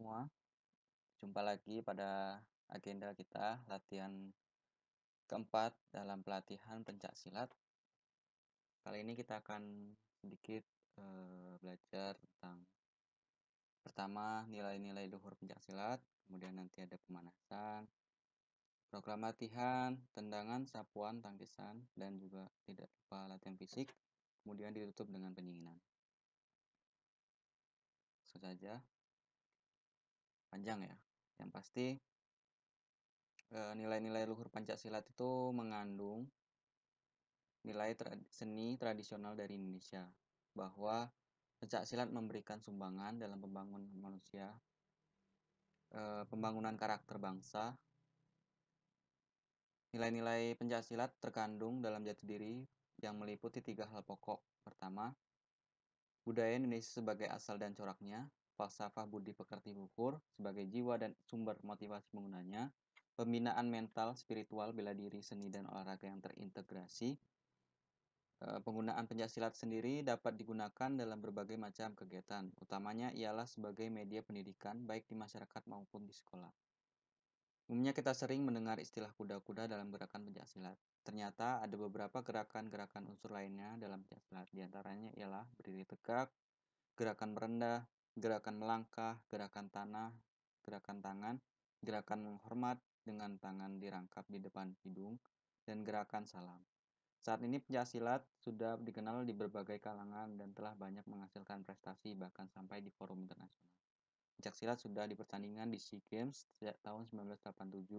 semua. Jumpa lagi pada agenda kita latihan keempat dalam pelatihan pencak silat. Kali ini kita akan sedikit uh, belajar tentang pertama nilai-nilai luhur pencak silat, kemudian nanti ada pemanasan, program latihan, tendangan, sapuan, tangkisan, dan juga tidak lupa latihan fisik, kemudian ditutup dengan pendinginan. saja panjang ya. Yang pasti eh, nilai-nilai luhur Pancasila itu mengandung nilai tra seni tradisional dari Indonesia bahwa pencak silat memberikan sumbangan dalam pembangunan manusia, e, pembangunan karakter bangsa. Nilai-nilai pencak silat terkandung dalam jati diri yang meliputi tiga hal pokok. Pertama, budaya Indonesia sebagai asal dan coraknya falsafah budi pekerti luhur sebagai jiwa dan sumber motivasi penggunanya, pembinaan mental, spiritual, bela diri, seni, dan olahraga yang terintegrasi. Eh, penggunaan pencaksilat sendiri dapat digunakan dalam berbagai macam kegiatan, utamanya ialah sebagai media pendidikan baik di masyarakat maupun di sekolah. Umumnya kita sering mendengar istilah kuda-kuda dalam gerakan pencaksilat. Ternyata ada beberapa gerakan-gerakan unsur lainnya dalam pencaksilat, diantaranya ialah berdiri tegak, gerakan merendah, gerakan melangkah, gerakan tanah, gerakan tangan, gerakan menghormat dengan tangan dirangkap di depan hidung, dan gerakan salam. Saat ini pencak silat sudah dikenal di berbagai kalangan dan telah banyak menghasilkan prestasi bahkan sampai di forum internasional. Pencak silat sudah dipertandingkan di SEA Games sejak tahun 1987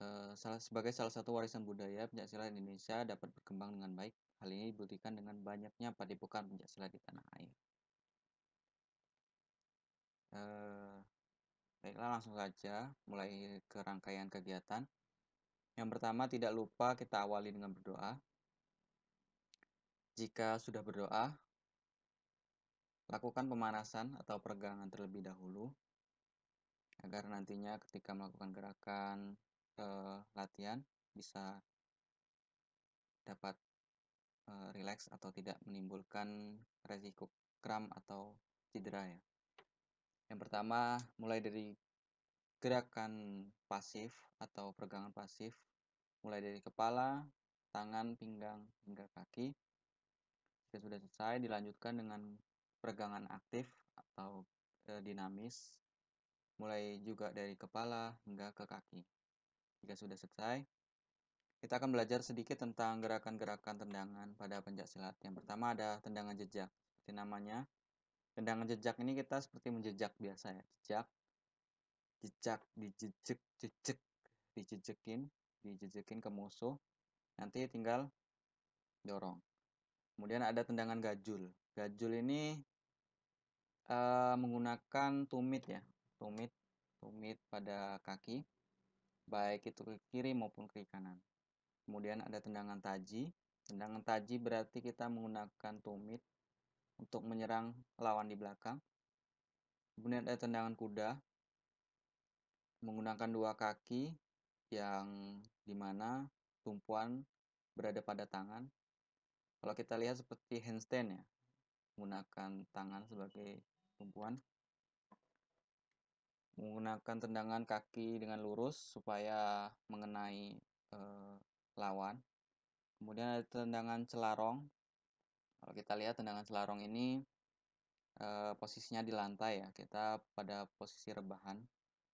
Eh, salah sebagai salah satu warisan budaya Pencaksilat Indonesia dapat berkembang dengan baik. Hal ini dibuktikan dengan banyaknya padepokan pencaksilat di tanah air. Eh, baiklah langsung saja mulai ke rangkaian kegiatan. Yang pertama tidak lupa kita awali dengan berdoa. Jika sudah berdoa, lakukan pemanasan atau peregangan terlebih dahulu agar nantinya ketika melakukan gerakan ke latihan bisa dapat e, rileks atau tidak menimbulkan resiko kram atau cedera ya. Yang pertama mulai dari gerakan pasif atau peregangan pasif mulai dari kepala, tangan, pinggang hingga kaki. Jika sudah selesai dilanjutkan dengan peregangan aktif atau eh, dinamis mulai juga dari kepala hingga ke kaki. Jika sudah selesai, kita akan belajar sedikit tentang gerakan-gerakan tendangan pada pencak silat. Yang pertama ada tendangan jejak. Seperti namanya, tendangan jejak ini kita seperti menjejak biasa ya. Jejak, jejak, dijejek, jejek, dijejekin, dijejekin ke musuh. Nanti tinggal dorong. Kemudian ada tendangan gajul. Gajul ini uh, menggunakan tumit ya, tumit, tumit pada kaki baik itu ke kiri maupun ke kanan. Kemudian ada tendangan taji. Tendangan taji berarti kita menggunakan tumit untuk menyerang lawan di belakang. Kemudian ada tendangan kuda menggunakan dua kaki yang dimana tumpuan berada pada tangan. Kalau kita lihat seperti handstand ya, menggunakan tangan sebagai tumpuan menggunakan tendangan kaki dengan lurus supaya mengenai e, lawan. Kemudian ada tendangan celarong. Kalau kita lihat tendangan celarong ini e, posisinya di lantai ya. Kita pada posisi rebahan.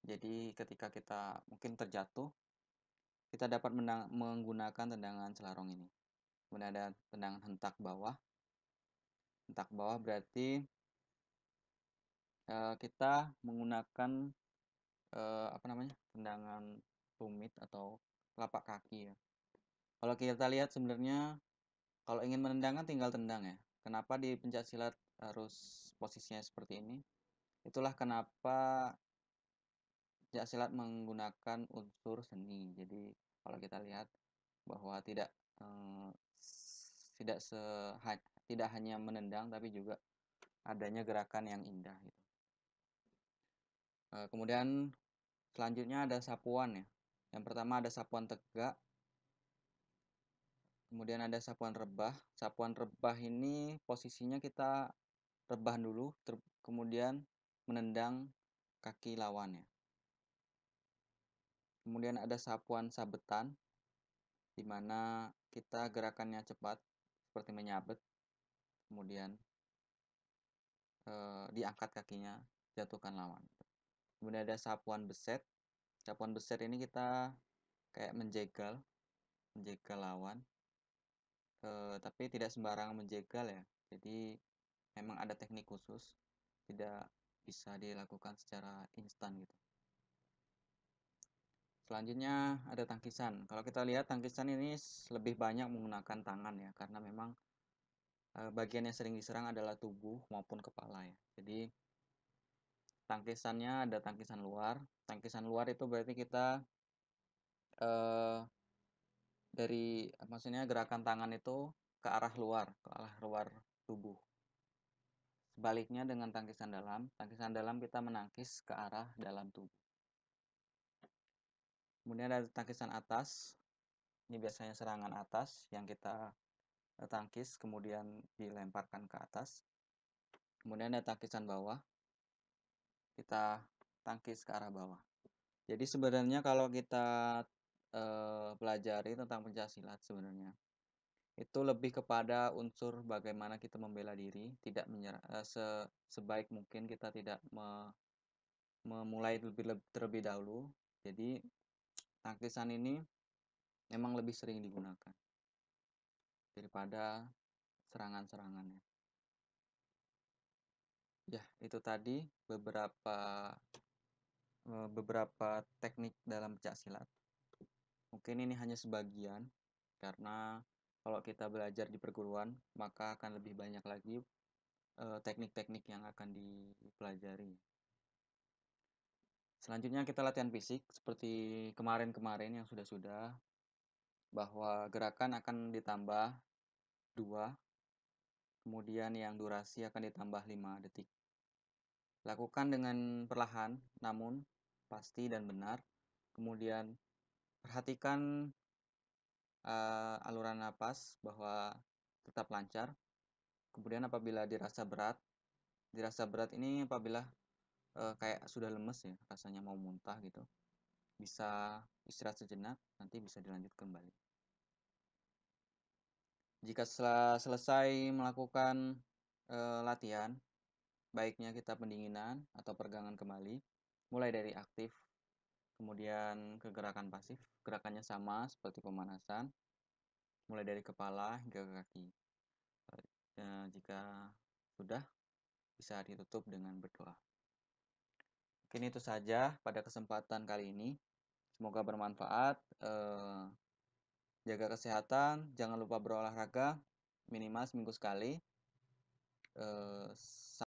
Jadi ketika kita mungkin terjatuh, kita dapat menggunakan tendangan celarong ini. Kemudian ada tendangan hentak bawah. Hentak bawah berarti Eh, kita menggunakan uh, apa namanya tendangan tumit atau telapak kaki ya. Kalau kita lihat sebenarnya kalau ingin menendang tinggal tendang ya. Kenapa di pencak silat harus posisinya seperti ini? Itulah kenapa silat menggunakan unsur seni. Jadi kalau kita lihat bahwa tidak eh, tidak se tidak hanya menendang tapi juga adanya gerakan yang indah gitu. Eh, kemudian selanjutnya ada sapuan ya. Yang pertama ada sapuan tegak. Kemudian ada sapuan rebah. Sapuan rebah ini posisinya kita rebah dulu, kemudian menendang kaki lawannya. Kemudian ada sapuan sabetan, di mana kita gerakannya cepat, seperti menyabet, kemudian eh, diangkat kakinya, jatuhkan lawan kemudian ada sapuan beset sapuan beset ini kita kayak menjegal menjegal lawan e, tapi tidak sembarangan menjegal ya jadi memang ada teknik khusus tidak bisa dilakukan secara instan gitu selanjutnya ada tangkisan kalau kita lihat tangkisan ini lebih banyak menggunakan tangan ya karena memang eh, bagian yang sering diserang adalah tubuh maupun kepala ya jadi tangkisannya ada tangkisan luar tangkisan luar itu berarti kita eh, dari maksudnya gerakan tangan itu ke arah luar ke arah luar tubuh sebaliknya dengan tangkisan dalam tangkisan dalam kita menangkis ke arah dalam tubuh kemudian ada tangkisan atas ini biasanya serangan atas yang kita eh, tangkis kemudian dilemparkan ke atas kemudian ada tangkisan bawah kita tangkis ke arah bawah. Jadi sebenarnya kalau kita e, pelajari tentang pencaksilat sebenarnya itu lebih kepada unsur bagaimana kita membela diri, tidak menyerah e, se, sebaik mungkin kita tidak me, memulai lebih, lebih terlebih dahulu. Jadi tangkisan ini memang lebih sering digunakan daripada serangan-serangannya. Ya, itu tadi beberapa beberapa teknik dalam pencak silat. Mungkin ini hanya sebagian karena kalau kita belajar di perguruan maka akan lebih banyak lagi teknik-teknik yang akan dipelajari. Selanjutnya kita latihan fisik seperti kemarin-kemarin yang sudah-sudah bahwa gerakan akan ditambah dua kemudian yang durasi akan ditambah 5 detik. Lakukan dengan perlahan, namun pasti dan benar. Kemudian perhatikan uh, aluran napas bahwa tetap lancar. Kemudian apabila dirasa berat, dirasa berat ini apabila uh, kayak sudah lemes ya, rasanya mau muntah gitu, bisa istirahat sejenak, nanti bisa dilanjut kembali jika setelah selesai melakukan e, latihan, baiknya kita pendinginan atau pergangan kembali, mulai dari aktif, kemudian kegerakan pasif, gerakannya sama seperti pemanasan, mulai dari kepala hingga ke kaki. E, jika sudah, bisa ditutup dengan berdoa. Mungkin itu saja pada kesempatan kali ini. Semoga bermanfaat. E, jaga kesehatan, jangan lupa berolahraga minimal seminggu sekali. Uh,